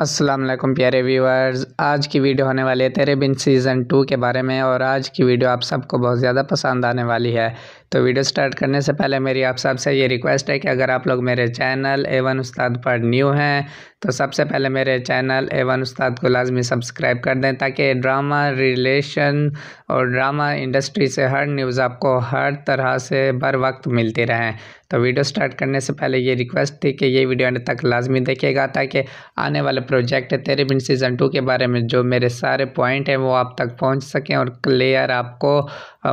अस्सलाम वालेकुम प्यारे व्यूअर्स आज की वीडियो होने वाली है तेरे बिन सीज़न टू के बारे में और आज की वीडियो आप सबको बहुत ज़्यादा पसंद आने वाली है तो वीडियो स्टार्ट करने से पहले मेरी आप सबसे ये रिक्वेस्ट है कि अगर आप लोग मेरे चैनल एवन उस्ताद पर न्यू हैं तो सबसे पहले मेरे चैनल एवन उस्ताद को लाजमी सब्सक्राइब कर दें ताकि ड्रामा रिलेशन और ड्रामा इंडस्ट्री से हर न्यूज़ आपको हर तरह से बर वक्त मिलती रहें तो वीडियो स्टार्ट करने से पहले ये रिक्वेस्ट थी कि ये वीडियो अंत तक लाजमी देखेगा ताकि आने वाले प्रोजेक्ट तेरे बिन सीज़न टू के बारे में जो मेरे सारे पॉइंट हैं वो आप तक पहुंच सकें और क्लियर आपको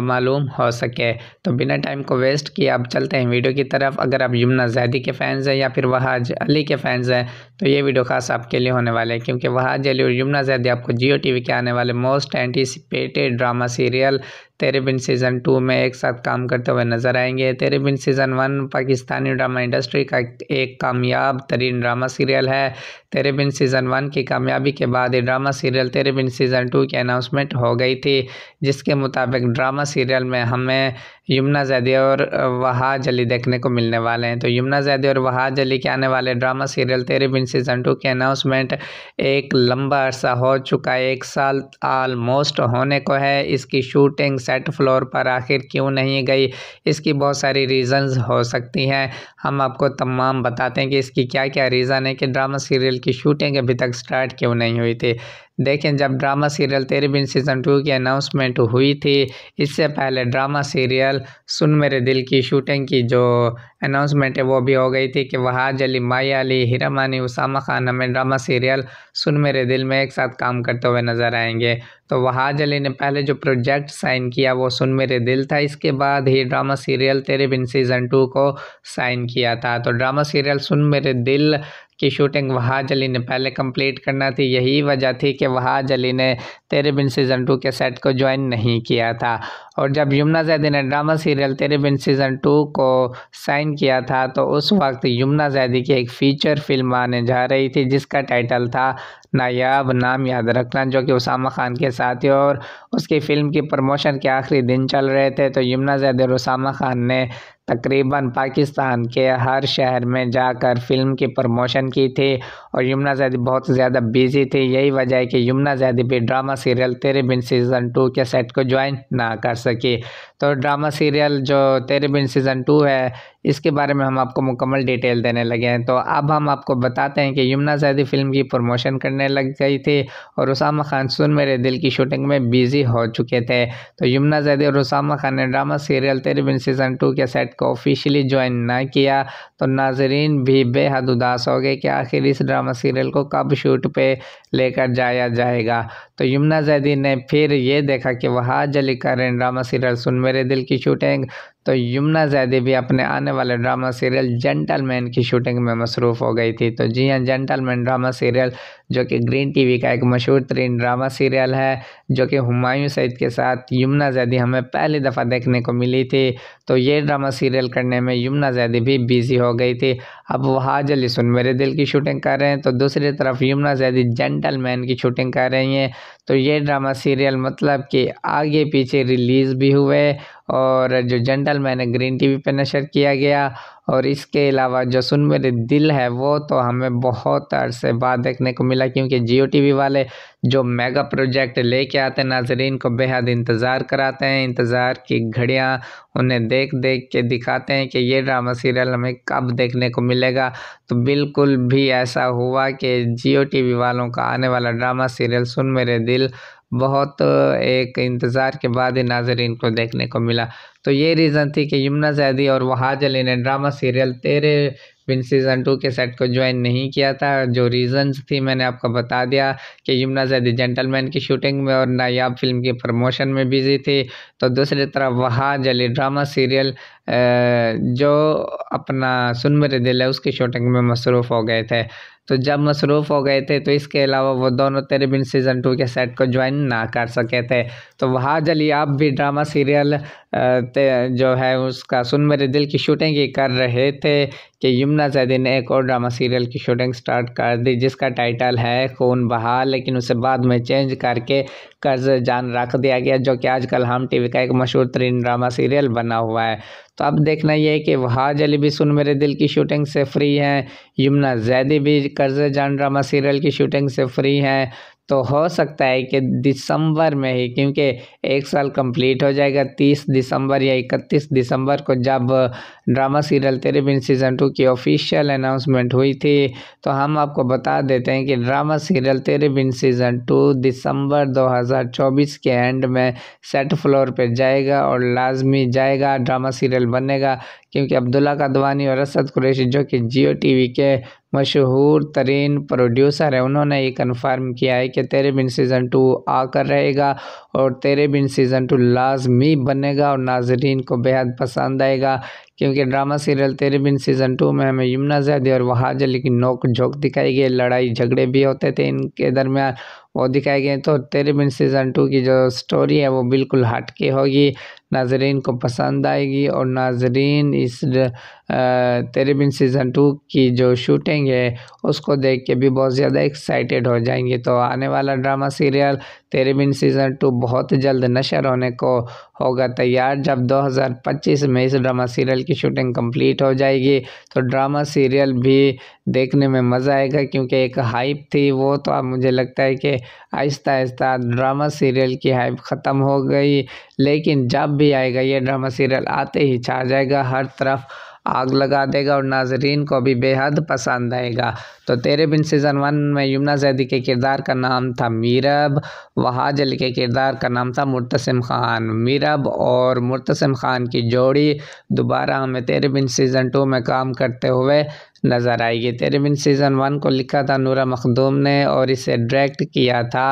मालूम हो सके तो बिना टाइम को वेस्ट किए आप चलते हैं वीडियो की तरफ अगर आप यमुना जैदी के फैंस हैं या फिर वहाज अली के फैंस हैं तो ये वीडियो खास आपके लिए होने वाले हैं क्योंकि वहाज अली और यमुना जैदी आपको जियो टी के आने वाले most anticipated drama serial Tere Bin season to में एक साथ काम करते हुए नजर आएंगे Tere Bin season one Pakistani drama industry का एक कामयाब तरीन ड्रामा सीरियल है तेरे बिन सीज़न वन की कामयाबी के बाद ये drama serial Tere Bin season two की अनाउंसमेंट हो गई थी जिसके मुताबिक ड्रामा सीरियल में हमें यमुना जैदी और वहा जली देखने को मिलने वाले हैं तो यमुना जैदी और वहा जली के आने वाले drama serial Tere Bin season two के अनाउंसमेंट एक लंबा अरसा हो चुका है एक साल आलमोस्ट होने को है इसकी शूटिंग सेट फ्लोर पर आखिर क्यों नहीं गई इसकी बहुत सारी रीजंस हो सकती हैं हम आपको तमाम बताते हैं कि इसकी क्या क्या रीज़न है कि ड्रामा सीरियल की शूटिंग अभी तक स्टार्ट क्यों नहीं हुई थी देखें जब drama serial Tere Bin season two की अनाउंसमेंट हुई थी इससे पहले ड्रामा सीरियल सुन मेरे दिल की शूटिंग की जो अनाउंसमेंट है वो भी हो गई थी कि वहाज अली माया अली हिरामानी उसामा खान हमें ड्रामा सीरियल सुन मेरे दिल में एक साथ काम करते हुए नज़र आएंगे तो वहाज अली ने पहले जो प्रोजेक्ट साइन किया वो सुन मेरे दिल था इसके बाद ही drama serial Tere Bin season two को साइन किया था तो ड्रामा सीरियल सुन मेरे दिल की शूटिंग वहाज अली ने पहले कंप्लीट करना थी यही वजह थी कि वहाज अली ने तेरे बिन सीज़न टू के सेट को ज्वाइन नहीं किया था और जब यमुना जैदी ने drama serial Tere Bin season two को साइन किया था तो उस वक्त यमुना जैदी की एक फ़ीचर फिल्म आने जा रही थी जिसका टाइटल था नायाब नाम याद रखना जो कि उसामा खान के साथ ही और उसकी फ़िल्म की प्रमोशन के आखिरी दिन चल रहे थे तो यमुना जैदी और उसामा खान ने तकरीबन पाकिस्तान के हर शहर में जाकर फ़िल्म की प्रमोशन की थी और यमुना जैदी बहुत ज़्यादा बिजी थी यही वजह है कि यमुना जैदी भी drama serial Tere Bin season two के सेट को ज्वाइन ना कर सके तो ड्रामा सीरियल जो तेरे बिन सीज़न टू है इसके बारे में हम आपको मुकम्मल डिटेल देने लगे हैं तो अब हम आपको बताते हैं कि यमुना जैदी फिल्म की प्रमोशन करने लग गई थी और उसामा खान सुन मेरे दिल की शूटिंग में बिजी हो चुके थे तो यमुना जैदी और उसामा खान ने drama serial Tere season two के सेट को ऑफिशियली ज्वाइन ना किया तो नाजरीन भी बेहद उदास हो गए कि आखिर इस ड्रामा सीरियल को कब शूट पर लेकर जाया जाएगा तो यमुना जैदी ने फिर ये देखा कि वहाज अली कर ड्रामा सीरियल सुन मेरे दिल की शूटिंग तो यमुना जैदी भी अपने आने वाले ड्रामा सीरियल जेंटलमैन की शूटिंग में मसरूफ़ हो गई थी तो जी हाँ जेंटलमैन ड्रामा सीरियल जो कि ग्रीन टीवी का एक मशहूर तरीन ड्रामा सीरियल है जो कि हमायूं सईद के साथ यमुना जैदी हमें पहली दफ़ा देखने को मिली थी तो ये ड्रामा सीरियल करने में यमुना जैदी भी बिजी हो गई थी अब वो हाजल सुन मेरे दिल की शूटिंग कर रहे हैं तो दूसरी तरफ यमुना जैदी जेंटलमैन की शूटिंग कर रही हैं तो ये ड्रामा सीरियल मतलब कि आगे पीछे रिलीज़ भी हुए और जो मैन है ग्रीन टीवी पे नशर किया गया और इसके अलावा जो सुन मेरे दिल है वो तो हमें बहुत अरसे बाद देखने को मिल मिला क्योंकि जियो टी वाले जो मेगा प्रोजेक्ट लेके आते हैं नाजरीन को बेहद इंतज़ार कराते हैं इंतज़ार की घड़ियां उन्हें देख देख के दिखाते हैं कि ये ड्रामा सीरियल हमें कब देखने को मिलेगा तो बिल्कुल भी ऐसा हुआ कि जियो टी वालों का आने वाला ड्रामा सीरियल सुन मेरे दिल बहुत एक इंतज़ार के बाद ही नाजरीन को देखने को मिला तो ये रीज़न थी कि यमुना जैदी और वहाज अली ने drama serial Tere Bin season two के सेट को ज्वाइन नहीं किया था जो रीज़न्स थी मैंने आपको बता दिया कि यमुना जैदी जेंटलमैन की शूटिंग में और नायाब फिल्म की प्रमोशन में बिज़ी थी तो दूसरी तरफ वहाँ जली ड्रामा सीरियल जो अपना सुन मेरे दिल है उसकी शूटिंग में मसरूफ़ हो गए थे तो जब मसरूफ़ हो गए थे तो इसके अलावा वो दोनों तेरे बिन सीज़न टू के सेट को ज्वाइन ना कर सके थे तो वहाँ जली आप भी ड्रामा सीरियल जो है उसका सुन मेरे दिल की शूटिंग ही कर रहे थे कि यमुना यमुना जैदी ने एक और ड्रामा सीरियल की शूटिंग स्टार्ट कर दी जिसका टाइटल है खून बहा लेकिन उसे बाद में चेंज करके कर्ज जान रख दिया गया जो कि आजकल हम टीवी का एक मशहूर तरीन ड्रामा सीरियल बना हुआ है तो अब देखना यह है कि वहा भी सुन मेरे दिल की शूटिंग से फ्री हैं यमुना जैदी भी कर्ज जान ड्रामा सीरियल की शूटिंग से फ्री हैं तो हो सकता है कि दिसंबर में ही क्योंकि एक साल कंप्लीट हो जाएगा तीस दिसंबर या इकतीस दिसंबर को जब drama serial Tere Bin season two की ऑफिशियल अनाउंसमेंट हुई थी तो हम आपको बता देते हैं कि drama serial Tere Bin season to दिसंबर 2024 के एंड में सेट फ्लोर पर जाएगा और लाजमी जाएगा ड्रामा सीरियल बनेगा क्योंकि अब्दुल्ला कादवानी और असद कुरैशी जो कि जियो टीवी के मशहूर तरीन प्रोड्यूसर हैं उन्होंने ये कन्फर्म किया है कि तेरे बिन सीज़न टू आकर रहेगा और तेरे बिन सीज़न टू लाजमी बनेगा और नाजरीन को बेहद पसंद आएगा क्योंकि drama serial Tere Bin season to में हमें यमुना जैदी और वहाज अली की नोक झोंक दिखाई गई लड़ाई झगड़े भी होते थे इनके दरमियान वो दिखाए गए तो तेरे बिन सीज़न टू की जो स्टोरी है वो बिल्कुल हटके होगी नाजरीन को पसंद आएगी और नाजरीन इस तेरे बिन सीज़न टू की जो शूटिंग है उसको देख के भी बहुत ज़्यादा एक्साइटेड हो जाएंगे तो आने वाला drama serial Tere Bin season to बहुत जल्द नशर होने को होगा तैयार जब 2025 में इस ड्रामा सीरियल की शूटिंग कंप्लीट हो जाएगी तो ड्रामा सीरियल भी देखने में मज़ा आएगा क्योंकि एक हाइप थी वो तो अब मुझे लगता है कि आहिस्ता आहिस्ता ड्रामा सीरियल की हाइप ख़त्म हो गई लेकिन जब भी आएगा ये ड्रामा सीरियल आते ही छा जाएगा हर तरफ आग लगा देगा और नाजरीन को भी बेहद पसंद आएगा तो तेरे बिन सीज़न वन में यमुना जैदी के किरदार का नाम था मीरब वहाजल के किरदार का नाम था मुतसम ख़ान मीरब और मुतसम ख़ान की जोड़ी दोबारा हमें तेरे बिन सीज़न टू में काम करते हुए नज़र आएगी बिन सीज़न वन को लिखा था नूरा मखदूम ने और इसे डायरेक्ट किया था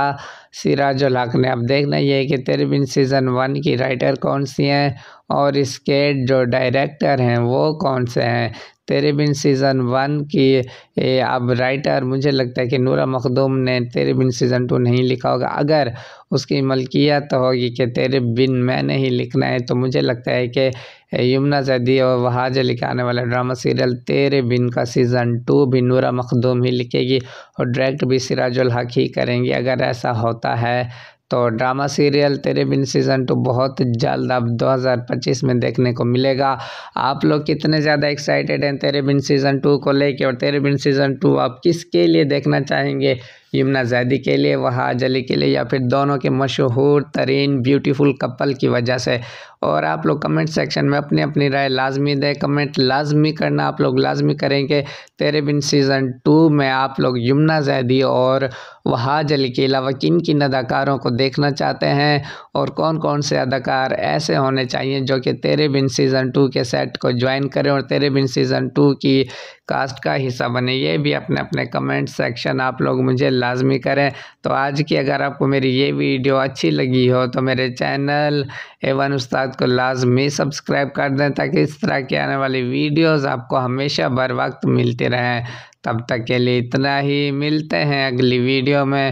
सिराजुल हक ने अब देखना यह है कि तेरहवीं सीज़न वन की राइटर कौन सी हैं और इसके जो डायरेक्टर हैं वो कौन से हैं तेरे बिन सीज़न वन की ए, अब राइटर मुझे लगता है कि नूरा मखदूम ने तेरे बिन सीज़न टू नहीं लिखा होगा अगर उसकी मलकियत होगी कि तेरे बिन मैंने ही लिखना है तो मुझे लगता है कि यमुना जैदी और वहाज लिखे आने वाला ड्रामा सीरियल तेरे बिन का सीज़न टू भी नूरा मखदूम ही लिखेगी और डायरेक्ट भी सिराजुल हक ही करेंगी अगर ऐसा होता है तो drama serial Tere Bin season to बहुत जल्द अब 2025 में देखने को मिलेगा आप लोग कितने ज़्यादा एक्साइटेड हैं तेरे बिन सीज़न टू को लेके और तेरे बिन सीज़न टू आप किसके लिए देखना चाहेंगे यमुना जैदी के लिए वहाँ अजली के लिए या फिर दोनों के मशहूर तरीन ब्यूटीफुल कपल की वजह से और आप लोग कमेंट सेक्शन में अपनी अपनी राय लाजमी दें कमेंट लाजमी करना आप लोग लाजमी करेंगे तेरे बिन सीज़न टू में आप लोग यमुना जैदी और वहाँ अली के अलावा किन किन अदाकारों को देखना चाहते हैं और कौन कौन से अदाकार ऐसे होने चाहिए जो कि तेरे बिन सीज़न टू के सेट को ज्वाइन करें और तेरे बिन सीज़न टू की कास्ट का हिस्सा बने ये भी अपने अपने कमेंट सेक्शन आप लोग मुझे लाजमी करें तो आज की अगर आपको मेरी ये वीडियो अच्छी लगी हो तो मेरे चैनल एवन उस्ताद को लाजमी सब्सक्राइब कर दें ताकि इस तरह की आने वाली वीडियोज़ आपको हमेशा बर वक्त मिलती रहें तब तक के लिए इतना ही मिलते हैं अगली वीडियो में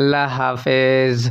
अल्लाह हाफिज़